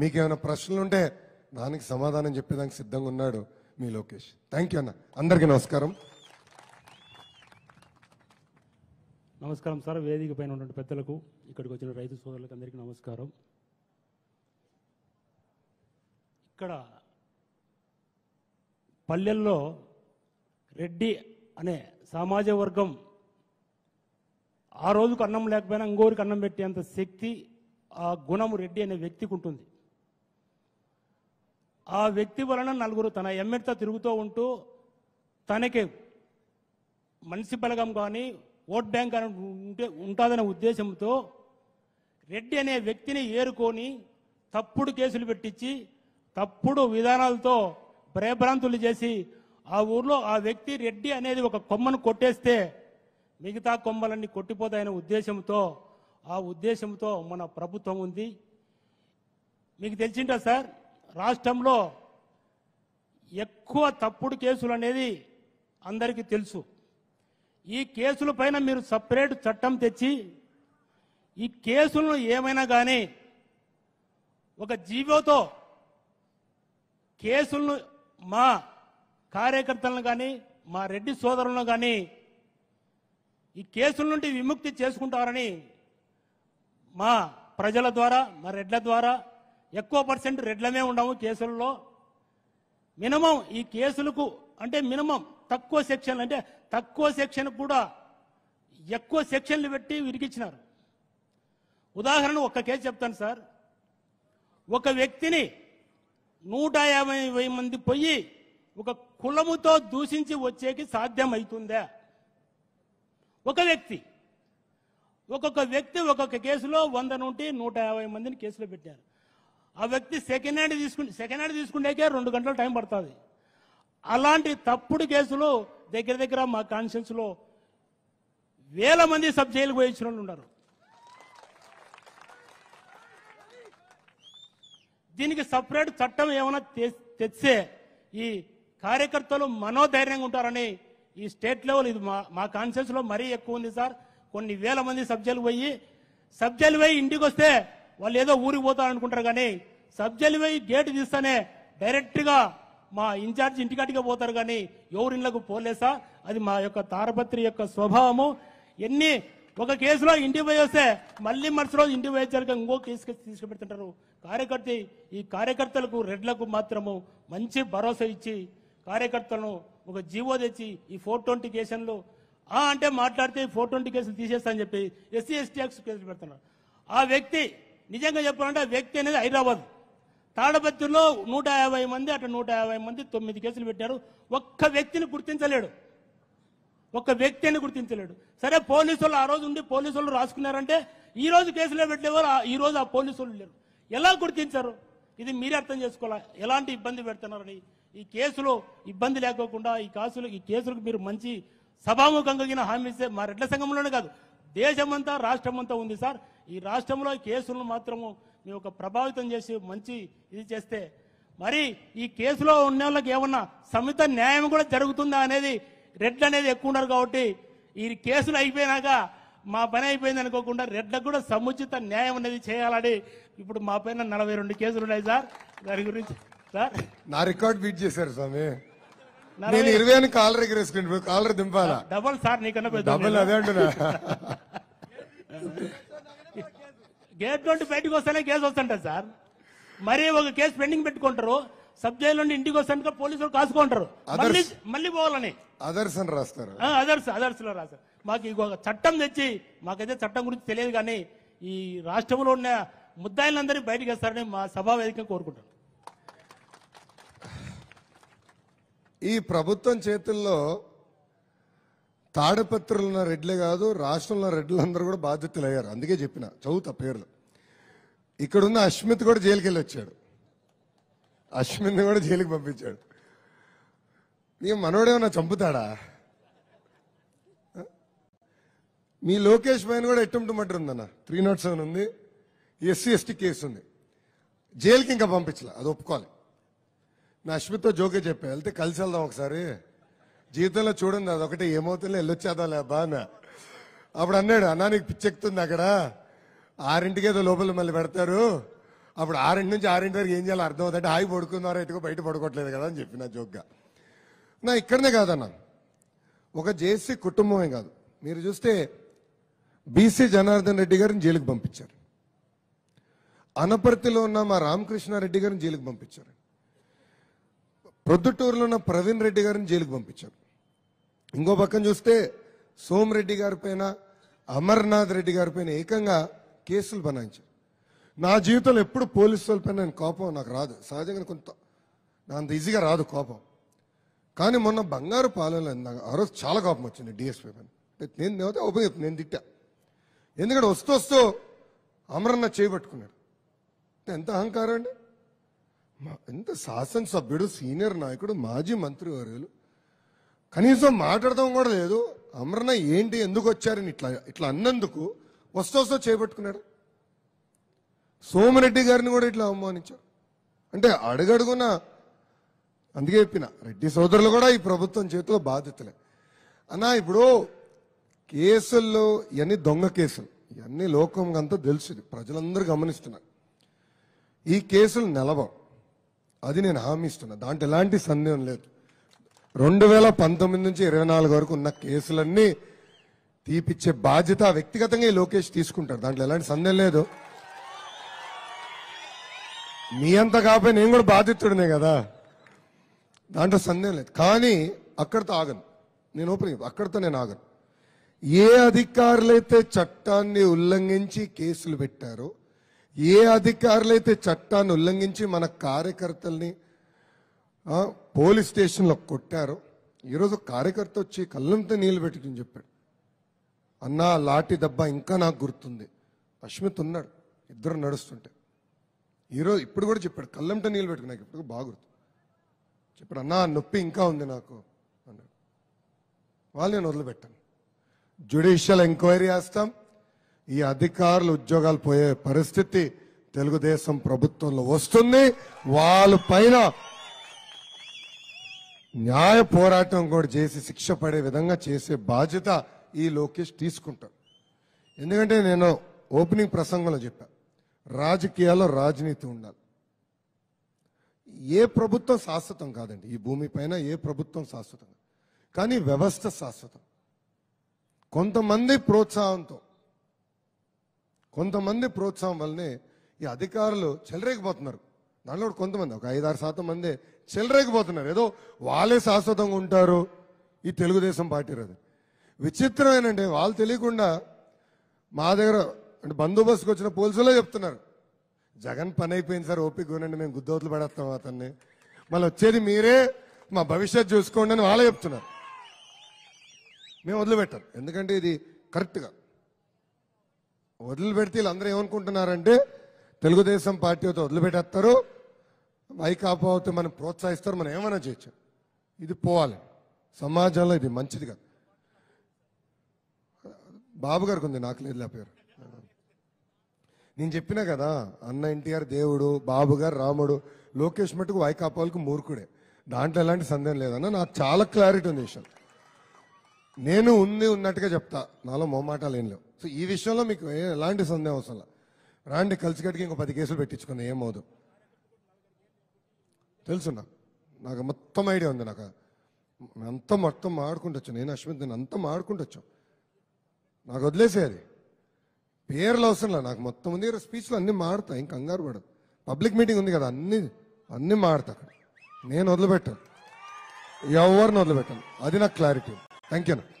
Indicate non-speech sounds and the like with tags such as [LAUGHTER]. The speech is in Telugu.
మీకేమైనా ప్రశ్నలు ఉంటే దానికి సమాధానం చెప్పేదానికి సిద్ధంగా ఉన్నాడు మీ లోకేష్ థ్యాంక్ యూ అన్న అందరికీ నమస్కారం నమస్కారం సార్ వేదిక పైన ఉన్నటువంటి పెద్దలకు ఇక్కడికి వచ్చిన రైతు సోదరులకు అందరికీ నమస్కారం ఇక్కడ పల్లెల్లో రెడ్డి అనే సమాజ వర్గం ఆ రోజుకు అన్నం లేకపోయినా ఇంకోరికి అన్నం పెట్టేంత శక్తి ఆ గుణము రెడ్డి అనే వ్యక్తికి ఉంటుంది ఆ వ్యక్తి వలన నలుగురు తన ఎమ్మెల్యేతో తిరుగుతూ ఉంటూ తనకి మనిషి బలగం కానీ ఓట్ బ్యాంక్ అని ఉంటే ఉంటుందనే ఉద్దేశంతో రెడ్డి అనే వ్యక్తిని ఏరుకొని తప్పుడు కేసులు పెట్టించి తప్పుడు విధానాలతో భయభ్రాంతులు చేసి ఆ ఊర్లో ఆ వ్యక్తి రెడ్డి అనేది ఒక కొమ్మను కొట్టేస్తే మిగతా కొమ్మలన్నీ కొట్టిపోతాయనే ఉద్దేశంతో ఆ ఉద్దేశంతో మన ప్రభుత్వం ఉంది మీకు తెలిసింటా సార్ రాష్ట్రంలో ఎక్కువ తప్పుడు కేసులు అనేది అందరికీ తెలుసు ఈ కేసుల పైన మీరు సపరేట్ చట్టం తెచ్చి ఈ కేసులను ఏమైనా కానీ ఒక జీవోతో కేసులను మా కార్యకర్తలను కానీ మా రెడ్డి సోదరులను కానీ ఈ కేసుల నుండి విముక్తి చేసుకుంటారని మా ప్రజల ద్వారా మా రెడ్ల ద్వారా ఎక్కువ పర్సెంట్ రెడ్లమే ఉండవు కేసుల్లో మినిమం ఈ కేసులకు అంటే మినిమం తక్కువ సెక్షన్లు అంటే తక్కువ సెక్షన్ కూడా ఎక్కువ సెక్షన్లు పెట్టి విరిగిచ్చినారు ఉదాహరణ ఒక్క కేసు చెప్తాను సార్ ఒక వ్యక్తిని నూట యాభై మంది పోయి ఒక కులముతో దూషించి వచ్చేకి సాధ్యమవుతుందా ఒక వ్యక్తి ఒక్కొక్క వ్యక్తి ఒక్కొక్క కేసులో వంద నుండి నూట యాభై మందిని కేసులో పెట్టారు ఆ వ్యక్తి సెకండ్ హ్యాండ్ తీసుకుని సెకండ్ హ్యాండ్ తీసుకునేకే రెండు గంటలు టైం పడుతుంది అలాంటి తప్పుడు కేసులు దగ్గర దగ్గర మా కాన్షియన్స్లో వేల మంది సబ్ జైలు పోయించిన వాళ్ళు ఉన్నారు దీనికి సపరేట్ చట్టం ఏమైనా తెచ్చే ఈ కార్యకర్తలు మనోధైర్యంగా ఉంటారని ఈ స్టేట్ లెవెల్ ఇది మా మా కాన్షియన్స్లో మరీ ఎక్కువ ఉంది సార్ కొన్ని వేల మంది సబ్జెక్టులు పోయి సబ్జెక్టులు పోయి ఇంటికి వస్తే వాళ్ళు ఏదో ఊరికి పోతారు అనుకుంటారు కానీ సబ్ జైలు పోయి గేటు తీస్తానే డైరెక్ట్గా మా ఇన్ఛార్జ్ ఇంటికాటిగా పోతారు కానీ ఎవరిళ్ళకు పోలేసా అది మా యొక్క తారపత్రి యొక్క స్వభావము ఎన్ని ఒక కేసులో ఇంటికి పోయి వస్తే మళ్ళీ మరుసటి రోజు ఇంటికి పోయేసరికి ఇంకో కేసు తీసుకుపెడుతుంటారు కార్యకర్త ఈ కార్యకర్తలకు రెడ్లకు మాత్రము మంచి భరోసా ఇచ్చి కార్యకర్తలను ఒక జీవో తెచ్చి ఈ ఫోర్ ట్వంటీ కేసులు ఆ అంటే మాట్లాడితే ఫోర్ ట్వంటీ కేసులు తీసేస్తా అని చెప్పి ఎస్సీ ఎస్టీ యాక్ట్ కేసులు పెడుతున్నారు ఆ వ్యక్తి నిజంగా చెప్పాలంటే ఆ వ్యక్తి అనేది హైదరాబాద్ తాడపత్రిలో నూట యాభై మంది అటు నూట యాభై మంది తొమ్మిది కేసులు పెట్టారు ఒక్క వ్యక్తిని గుర్తించలేడు ఒక్క వ్యక్తి అని గుర్తించలేడు సరే పోలీసులు ఆ రోజు ఉండి పోలీసులు రాసుకున్నారంటే ఈ రోజు కేసులో పెట్టేవారు ఈ రోజు ఆ పోలీసులు లేరు ఎలా గుర్తించారు ఇది మీరే అర్థం చేసుకోవాలి ఎలాంటి ఇబ్బంది పెడుతున్నారని ఈ కేసులో ఇబ్బంది లేకోకుండా ఈ కాసులు ఈ కేసులకు మీరు మంచి సభాముఖంగా హామీ ఇస్తే మా రెడ్ల సంఘంలోనే కాదు దేశమంతా రాష్ట్రమంతా ఉంది సార్ ఈ రాష్ట్రంలో కేసులను మాత్రము మీ ఒక ప్రభావితం చేసి మంచి ఇది చేస్తే మరి ఈ కేసులో ఉన్న వాళ్ళకి ఏమన్నా సమిత న్యాయం కూడా జరుగుతుందా అనేది రెడ్ అనేది ఎక్కువ ఉన్నారు కాబట్టి ఈ కేసులు అయిపోయినాక మా పని అయిపోయింది అనుకోకుండా రెడ్లకు కూడా సముచిత న్యాయం అనేది చేయాలని ఇప్పుడు మా పైన నలభై రెండు కేసులు ఉన్నాయి సార్ దాని గురించి సార్ నా రికార్డ్ బీట్ చేశారు స్వామి నేను ఇరవై అని కాలర్ ఎగరేసుకుంటు కాలర్ దింపాలా డబల్ సార్ నీకన్నా డబల్ అదే అంటున్నా [LAUGHS] గేట్ నుండి బయటకు వస్తేనే కేసు వస్తుంటారు సార్ మరీ ఒక కేసు పెండింగ్ పెట్టుకుంటారు సబ్ జైలు నుండి ఇంటికి వస్తాను పోలీసులు కాసుకుంటారు మళ్ళీ మళ్ళీ పోవాలని అదర్స్ అని రాస్తారు అదర్స్ అదర్స్ లో రాస్తారు మాకు ఒక చట్టం తెచ్చి మాకైతే చట్టం గురించి తెలియదు కానీ ఈ రాష్ట్రంలో ఉన్న ముద్దాయిలందరినీ బయటకు వేస్తారని మా సభా వేదిక కోరుకుంటాను ఈ ప్రభుత్వం చేతుల్లో తాడపత్రులున్న రెడ్లే కాదు రాష్ట్రంలో రెడ్లందరూ కూడా బాధ్యతలు అయ్యారు అందుకే చెప్పిన చదువుతా పేర్లు ఇక్కడున్న అశ్మిత్ కూడా జైలుకి వెళ్ళి వచ్చాడు అశ్మిత్ని కూడా జైలుకి పంపించాడు నీ మనోడేమన్నా చంపుతాడా మీ లోకేష్ పైన కూడా ఎట్టంటు మటర్ ఉందన్న త్రీ నాట్ సెవెన్ ఉంది ఎస్సీ ఎస్టీ కేసు ఉంది జైలుకి ఇంకా పంపించలే అది ఒప్పుకోవాలి నా అశ్మిత్తో జోకే చెప్పా వెళ్తే కలిసి వెళ్దాం ఒకసారి జీవితంలో చూడండి అదొకటి ఏమవుతుందో వెళ్ళొచ్చేదా లేబా అప్పుడు అన్నాడు అన్నా నీకు పిచ్చెక్తుంది అక్కడ ఆరింటికి ఏదో లోపల మళ్ళీ పెడతారు అప్పుడు ఆరింటి నుంచి ఆరింటి వరకు ఏం చేయాలి అర్థం అవుతుంది హాయి పడుకున్నారో ఎటుకో బయట పడుకోవట్లేదు కదా అని చెప్పిన జోగ్గా నా ఇక్కడనే కాదన్నా ఒక జేసీ కుటుంబమే కాదు మీరు చూస్తే బీసీ జనార్దన్ రెడ్డి గారిని జైలుకు పంపించారు అనపర్తిలో ఉన్న మా రామకృష్ణారెడ్డి గారిని జైలుకు పంపించారు ప్రొద్దుటూరులో ఉన్న ప్రవీణ్ రెడ్డి గారిని జైలుకు పంపించారు ఇంకో పక్కన చూస్తే సోమరెడ్డి గారి పైన అమర్నాథ్ రెడ్డి గారి పైన ఏకంగా కేసులు బనాయించారు నా జీవితంలో ఎప్పుడు పోలీసు వాళ్ళపై నేను కోపం నాకు రాదు సహజంగా కొంత నా అంత ఈజీగా రాదు కోపం కానీ మొన్న బంగారు పాలనలో నాకు ఆ రోజు చాలా కోపం వచ్చింది డిఎస్పీ పైన నేను నేనైతే ఉపయోగ నేను తిట్టా ఎందుకంటే వస్తూ వస్తూ అమరన్న చేపట్టుకున్నాడు ఎంత అహంకారం అండి ఎంత శాసనసభ్యుడు సీనియర్ నాయకుడు మాజీ మంత్రి వర్యులు కనీసం మాట్లాడడం కూడా లేదు అమరన్న ఏంటి ఎందుకు వచ్చారని ఇట్లా ఇట్లా అన్నందుకు ఫస్ట్ హౌస్లో చేపట్టుకున్నాడు సోమరెడ్డి గారిని కూడా ఇట్లా అవమానించాడు అంటే అడుగడుగున అందుకే చెప్పిన రెడ్డి సోదరులు కూడా ఈ ప్రభుత్వం చేతిలో బాధితులే అన్నా ఇప్పుడు కేసుల్లో ఇవన్నీ దొంగ కేసులు ఇవన్నీ అంతా తెలుసు ప్రజలందరూ గమనిస్తున్నారు ఈ కేసులు నిలవ అది నేను హామీ ఇస్తున్నా దాంట్లో ఎలాంటి సందేహం లేదు రెండు వేల పంతొమ్మిది నుంచి ఇరవై నాలుగు వరకు ఉన్న కేసులన్నీ తీపిచ్చే బాధ్యత వ్యక్తిగతంగా ఈ లోకేష్ తీసుకుంటారు దాంట్లో ఎలాంటి సందేహం లేదు మీ అంతా కాకపోయి నేను కూడా బాధితుడినే కదా దాంట్లో సందేహం లేదు కానీ అక్కడితో ఆగను నేను ఓపెన్ అక్కడితో నేను ఆగను ఏ అధికారులైతే చట్టాన్ని ఉల్లంఘించి కేసులు పెట్టారో ఏ అధికారులైతే చట్టాన్ని ఉల్లంఘించి మన కార్యకర్తల్ని పోలీస్ స్టేషన్లో కొట్టారో ఈరోజు కార్యకర్త వచ్చి కళ్ళంతా నీళ్ళు పెట్టుకుని చెప్పాడు అన్న లాటి దెబ్బ ఇంకా నాకు గుర్తుంది అశ్మిత్ ఉన్నాడు ఇద్దరు నడుస్తుంటే ఈరోజు ఇప్పుడు కూడా చెప్పాడు కళ్ళంట నీళ్ళు పెట్టుకు నాకు ఇప్పుడు బాగా చెప్పాడు అన్న నొప్పి ఇంకా ఉంది నాకు అన్నాడు వాళ్ళు నేను వదిలిపెట్టాను జ్యుడిషియల్ ఎంక్వైరీ చేస్తాం ఈ అధికారులు ఉద్యోగాలు పోయే పరిస్థితి తెలుగుదేశం ప్రభుత్వంలో వస్తుంది వాళ్ళ పైన న్యాయ పోరాటం కూడా చేసి శిక్ష పడే విధంగా చేసే బాధ్యత ఈ లోకేష్ తీసుకుంటారు ఎందుకంటే నేను ఓపెనింగ్ ప్రసంగంలో చెప్పా రాజకీయాల్లో రాజనీతి ఉండాలి ఏ ప్రభుత్వం శాశ్వతం కాదండి ఈ భూమిపైన ఏ ప్రభుత్వం శాశ్వతం కానీ వ్యవస్థ శాశ్వతం కొంతమంది ప్రోత్సాహంతో కొంతమంది ప్రోత్సాహం వల్లనే ఈ అధికారులు చెలరేగిపోతున్నారు దానిలో కొంతమంది ఒక ఐదారు శాతం మంది చెలరేగిపోతున్నారు ఏదో వాళ్ళే శాశ్వతంగా ఉంటారు ఈ తెలుగుదేశం పార్టీ రాదు విచిత్రమేనండి వాళ్ళు తెలియకుండా మా దగ్గర అంటే బందోబస్తుకు వచ్చిన పోలీసులో చెప్తున్నారు జగన్ పని అయిపోయింది సార్ ఓపిక ఉండండి మేము గుద్దోతులు పడేస్తాం అతన్ని మళ్ళీ వచ్చేది మీరే మా భవిష్యత్ చూసుకోండి అని వాళ్ళే చెప్తున్నారు మేము వదిలిపెట్టాం ఎందుకంటే ఇది కరెక్ట్గా వదిలిపెడితే వీళ్ళందరూ ఏమనుకుంటున్నారంటే తెలుగుదేశం పార్టీతో వదిలిపెట్టేస్తారు వైకాపా అవుతే మనం ప్రోత్సహిస్తారు మనం ఏమైనా చేయొచ్చు ఇది పోవాలి సమాజంలో ఇది మంచిది కాదు బాబు గారికి ఉంది నాకు లేదు పేరు నేను చెప్పినా కదా అన్న ఎన్టీఆర్ దేవుడు బాబు గారు రాముడు లోకేష్ మటుకు వైకాపాలకు మూర్ఖుడే దాంట్లో ఎలాంటి సందేహం లేదన్న నాకు చాలా క్లారిటీ ఉంది విషయం నేను ఉంది ఉన్నట్టుగా చెప్తా నాలో మొమ్మాటాలు ఏం లేవు సో ఈ విషయంలో మీకు ఎలాంటి సందేహం అవసరం రాండి కలిసి కట్టికి ఇంకో పది కేసులు పెట్టించుకున్నా ఏమవుదు తెలుసు నాకు మొత్తం ఐడియా ఉంది నాకు అంతా మొత్తం ఆడుకుంటొచ్చు నేను అశ్విన్ అంతా ఆడుకుంటొచ్చు నాకు వదిలేసేది పేర్లు అవసరం లేదు నాకు మొత్తం ఉంది స్పీచ్లు అన్నీ మారుతాయి ఇంక కంగారు పడదు పబ్లిక్ మీటింగ్ ఉంది కదా అన్ని అన్నీ మారుతా అక్కడ నేను వదిలిపెట్టాను ఎవరిని వదిలిపెట్టాను అది నాకు క్లారిటీ థ్యాంక్ యూ